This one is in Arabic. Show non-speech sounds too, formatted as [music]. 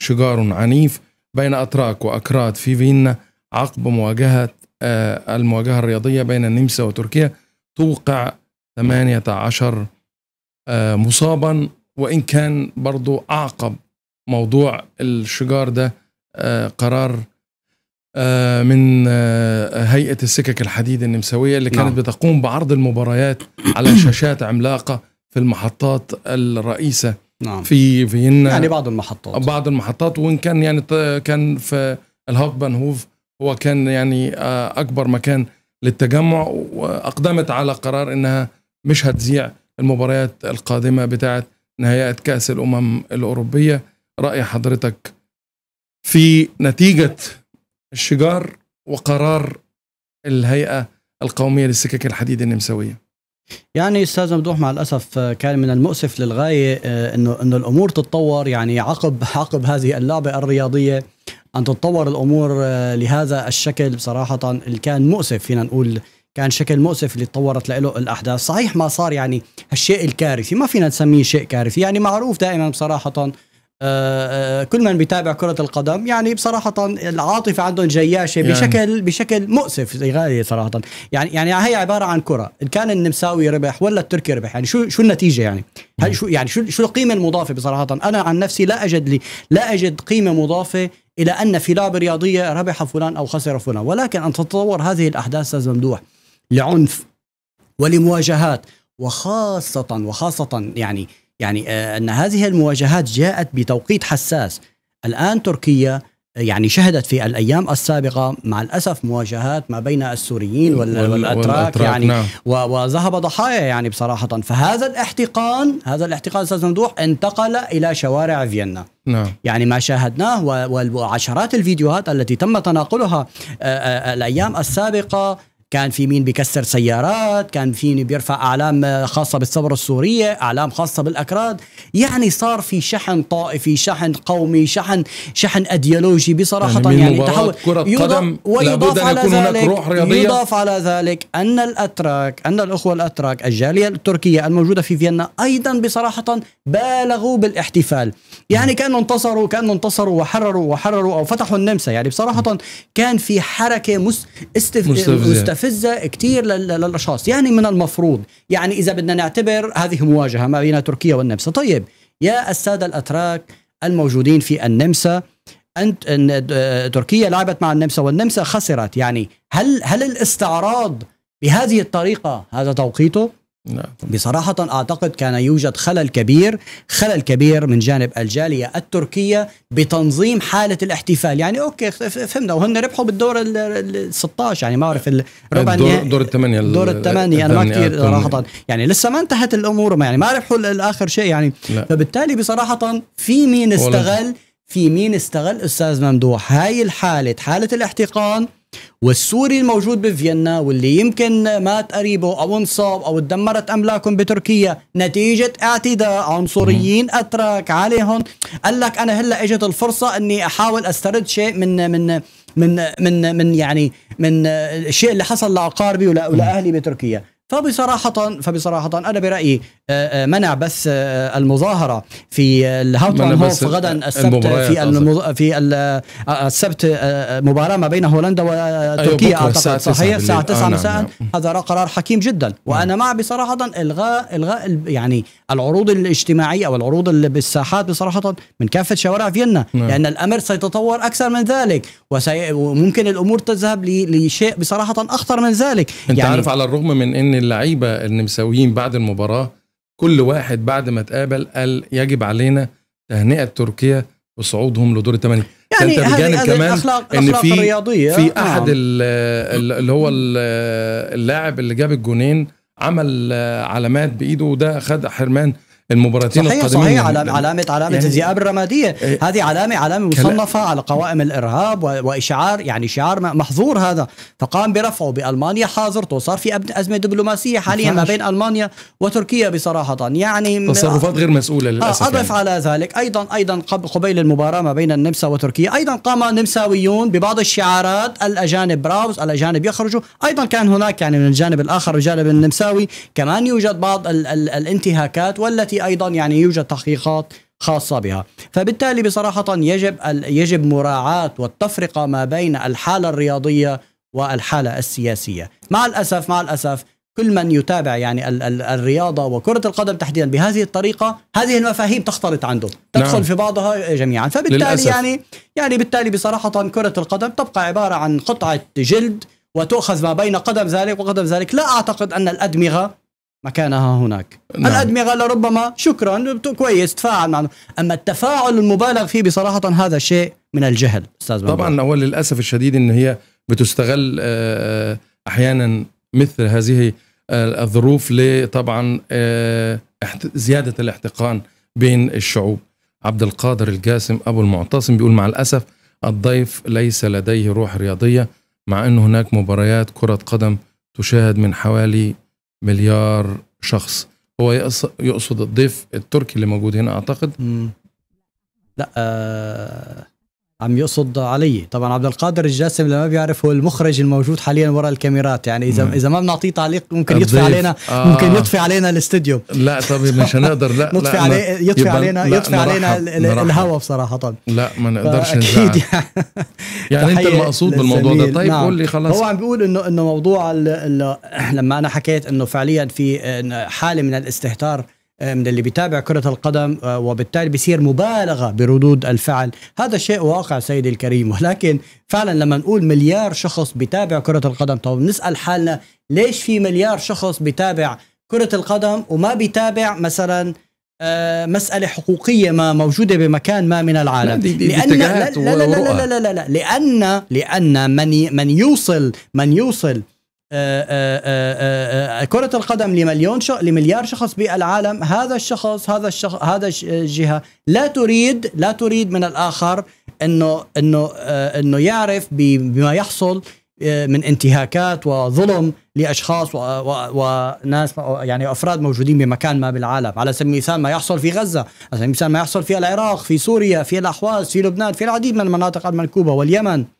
شجار عنيف بين أتراك وأكراد في فيينا عقب مواجهة آه، المواجهة الرياضية بين النمسا وتركيا توقع 18 آه، مصابا وإن كان برضو أعقب موضوع الشجار ده آه، قرار من هيئة السكك الحديد النمساوية اللي كانت نعم. بتقوم بعرض المباريات على شاشات عملاقة في المحطات الرئيسة نعم في فيينا يعني بعض المحطات بعض المحطات وان كان يعني كان في الهوكبنهوف هو كان يعني آه، اكبر مكان للتجمع واقدمت على قرار انها مش هتذيع المباريات القادمه بتاعه نهائيات كاس الامم الاوروبيه راي حضرتك في نتيجه الشجار وقرار الهيئه القوميه للسكك الحديد النمساويه يعني استاذ ممدوح مع الاسف كان من المؤسف للغايه آه، انه انه الامور تتطور يعني عقب عقب هذه اللعبه الرياضيه ان تتطور الامور آه، لهذا الشكل بصراحه اللي كان مؤسف فينا نقول كان شكل مؤسف اللي تطورت له الاحداث صحيح ما صار يعني هالشيء الكارثي ما فينا نسميه شيء كارثي يعني معروف دائما بصراحه آه، آه، كل من بيتابع كرة القدم يعني بصراحة العاطفة عندهم جياشة بشكل يعني. بشكل مؤسف غالي صراحة يعني يعني هي عبارة عن كرة إن كان النمساوي ربح ولا التركي ربح يعني شو شو النتيجة يعني هل شو يعني شو شو القيمة المضافة بصراحة أنا عن نفسي لا أجد لي لا أجد قيمة مضافة إلى أن في لعبة رياضية ربح فلان أو خسر فلان ولكن أن تتطور هذه الأحداث أستاذ ممدوح لعنف ولمواجهات وخاصة وخاصة يعني يعني آه، ان هذه المواجهات جاءت بتوقيت حساس الان تركيا آه، يعني شهدت في الايام السابقه مع الاسف مواجهات ما بين السوريين والأتراك, والاتراك يعني نعم. وذهب ضحايا يعني بصراحه فهذا الاحتقان هذا الاحتقان استاذ ممدوح انتقل الى شوارع فيينا نعم. يعني ما شاهدناه وعشرات الفيديوهات التي تم تناقلها آه، الايام السابقه كان في مين بيكسر سيارات كان في بيرفع أعلام خاصة بالثورة السورية أعلام خاصة بالأكراد يعني صار في شحن طائفي شحن قومي شحن شحن ايديولوجي بصراحة يعني, يعني تحول كرة قدم ويضاف على ذلك روح رياضية. يضاف على ذلك أن الأتراك أن الأخوة الأتراك الجالية التركية الموجودة في فيينا أيضا بصراحة بالغوا بالاحتفال يعني كانوا انتصروا كانوا انتصروا وحرروا وحرروا أو فتحوا النمسا يعني بصراحة كان في حركة مستف... مستفزة مستفزه كثير للاشخاص يعني من المفروض يعني اذا بدنا نعتبر هذه مواجهه ما بين تركيا والنمسا طيب يا الساده الاتراك الموجودين في النمسا انت تركيا لعبت مع النمسا والنمسا خسرت يعني هل هل الاستعراض بهذه الطريقه هذا توقيته نعم. بصراحة أعتقد كان يوجد خلل كبير خلل كبير من جانب الجالية التركية بتنظيم حالة الاحتفال يعني أوكي فهمنا وهن ربحوا بالدور ال 16 يعني ما أعرف الربع دور الثمانية دور الثمانية أنا ما كثير صراحة يعني لسه ما انتهت الأمور يعني ما ربحوا الآخر شيء يعني فبالتالي بصراحة في مين استغل في مين استغل أستاذ ممدوح هاي الحالة حالة الاحتقان والسوري الموجود بفيينا واللي يمكن مات قريبه او انصاب او تدمرت املاكهم بتركيا نتيجه اعتداء عنصريين اتراك عليهم قال لك انا هلا اجت الفرصه اني احاول استرد شيء من من من من من يعني من الشيء اللي حصل لعقاربي ولاهلي بتركيا فبصراحة فبصراحة أنا برأيي آه، آه، منع بث آه، المظاهرة في الهاوتون هوف غدا السبت في في السبت مباراة ما بين هولندا وتركيا أيوة أعتقد صحيح الساعة 9 مساء نعم، نعم. هذا قرار حكيم جدا نعم. وأنا مع بصراحة إلغاء إلغاء يعني العروض الاجتماعية أو العروض اللي بالساحات بصراحة من كافة شوارع فيينا لأن الأمر سيتطور أكثر من ذلك وممكن الأمور تذهب لشيء بصراحة أخطر من ذلك أنت يعني عارف على الرغم من أن اللعيبه النمساويين بعد المباراه كل واحد بعد ما اتقابل قال يجب علينا تهنئه تركيا بصعودهم لدور الثمانيه يعني انت بجانب هذه كمان الأخلاق ان في الرياضية. في نعم. احد آه. اللي هو اللاعب اللي جاب الجونين عمل علامات بايده وده خد حرمان المباراتين صحيح القادمين صحيح صحيح يعني. علامة علامة علامة يعني الذئاب الرمادية إيه. هذه علامة علامة مصنفة على قوائم الإرهاب وإشعار يعني شعار محظور هذا فقام برفعه بألمانيا حاضرته صار في أزمة دبلوماسية حاليا ما بين ألمانيا وتركيا بصراحة يعني تصرفات غير مسؤولة آه، للأسف أضف يعني. على ذلك أيضا أيضا قبيل المباراة ما بين النمسا وتركيا أيضا قام النمساويون ببعض الشعارات الأجانب براوز الأجانب يخرجوا أيضا كان هناك يعني من الجانب الآخر الجانب النمساوي كمان يوجد بعض ال ال الانتهاكات والتي ايضا يعني يوجد تحقيقات خاصه بها فبالتالي بصراحه يجب يجب مراعاه والتفرقه ما بين الحاله الرياضيه والحاله السياسيه مع الاسف مع الاسف كل من يتابع يعني ال- ال- الرياضه وكره القدم تحديدا بهذه الطريقه هذه المفاهيم تختلط عنده تدخل نعم. في بعضها جميعا فبالتالي للأسف. يعني يعني بالتالي بصراحه كره القدم تبقى عباره عن قطعه جلد وتؤخذ ما بين قدم ذلك وقدم ذلك لا اعتقد ان الادمغه مكانها هناك نعم. الأدمغة لربما شكرا كويس تفاعل معنا أما التفاعل المبالغ فيه بصراحة هذا شيء من الجهل أستاذ طبعا هو للأسف الشديد أن هي بتستغل آه، آه، أحيانا مثل هذه آه، الظروف لطبعا زيادة الاحتقان بين الشعوب عبد القادر الجاسم أبو المعتصم بيقول مع الأسف الضيف ليس لديه روح رياضية مع أن هناك مباريات كرة قدم تشاهد من حوالي مليار شخص هو يقصد الضيف التركي اللي موجود هنا اعتقد لا آه عم يقصد علي طبعا عبد القادر الجاسم اللي ما بيعرف هو المخرج الموجود حاليا وراء الكاميرات يعني اذا مم. اذا ما بنعطيه تعليق ممكن الضيف. يطفي علينا آه. ممكن يطفي علينا الاستديو لا طبعا مش هنقدر لا [laughs] يطفي لا علي يطفي علينا لا يطفي علينا الهوا بصراحه لا ما نقدرش نزعل يعني يعني انت المقصود يعني. بالموضوع ده طيب نعم. قول لي خلاص هو عم بيقول انه انه موضوع ال ال لما انا حكيت انه فعليا في حاله من الاستهتار آه، من اللي بيتابع كرة القدم آه، وبالتالي بيصير مبالغة بردود الفعل هذا شيء واقع سيدي الكريم ولكن فعلا لما نقول مليار شخص بيتابع كرة القدم طب نسأل حالنا ليش في مليار شخص بيتابع كرة القدم وما بيتابع مثلا آه، مسألة حقوقية ما موجودة بمكان ما من العالم دي دي لأن لا, لا, لا, لا, لا, لا, لا, لا, لأن لأن من من يوصل من يوصل آه، آه، آه، كرة القدم لمليون شخص لمليار شخص بالعالم هذا الشخص هذا الشخص هذا الجهة لا تريد لا تريد من الآخر انه انه انه يعرف بما يحصل من انتهاكات وظلم لاشخاص وناس يعني افراد موجودين بمكان ما بالعالم على سبيل المثال ما يحصل في غزه على سبيل المثال ما يحصل في العراق في سوريا في الاحواز في لبنان في العديد من المناطق المنكوبه واليمن